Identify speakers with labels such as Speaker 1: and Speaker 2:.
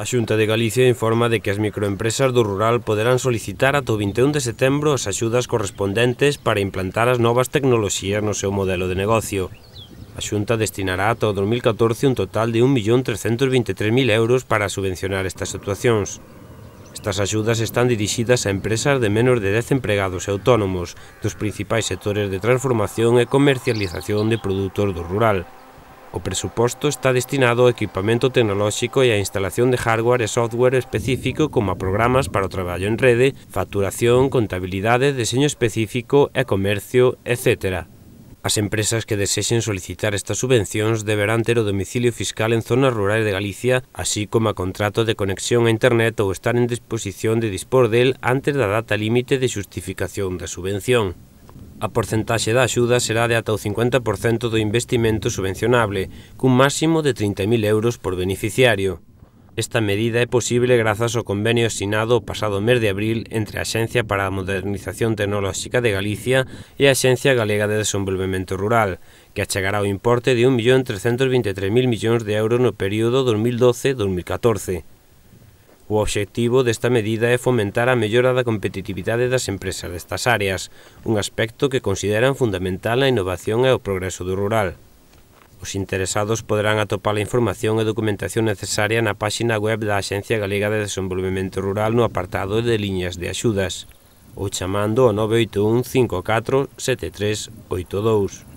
Speaker 1: A Xunta de Galicia informa de que as microempresas do rural poderán solicitar ata o 21 de setembro as axudas correspondentes para implantar as novas tecnoloxías no seu modelo de negocio. A Xunta destinará ata o 2014 un total de 1.323.000 euros para subvencionar estas actuacións. Estas axudas están dirixidas a empresas de menos de 10 empregados e autónomos dos principais sectores de transformación e comercialización de produtos do rural, O presuposto está destinado ao equipamento tecnolóxico e á instalación de hardware e software específico como a programas para o traballo en rede, facturación, contabilidade, deseño específico e comercio, etc. As empresas que desexen solicitar estas subvencións deberán ter o domicilio fiscal en zonas rurais de Galicia, así como a contrato de conexión a internet ou estar en disposición de dispor del antes da data límite de xustificación da subvención. A porcentaxe da axuda será de ata o 50% do investimento subvencionable, cun máximo de 30.000 euros por beneficiario. Esta medida é posible grazas ao convenio asinado o pasado mes de abril entre a Axencia para a Modernización Tecnolóxica de Galicia e a Axencia Galega de Desenvolvemento Rural, que achegará o importe de 1.323.000 millóns de euros no período 2012-2014. O obxectivo desta medida é fomentar a mellora da competitividade das empresas destas áreas, un aspecto que consideran fundamental na innovación e o progreso do rural. Os interesados poderán atopar a información e documentación necesaria na páxina web da Axencia Galega de Desenvolvemento Rural no apartado de liñas de axudas ou chamando ao 981 54 73 82.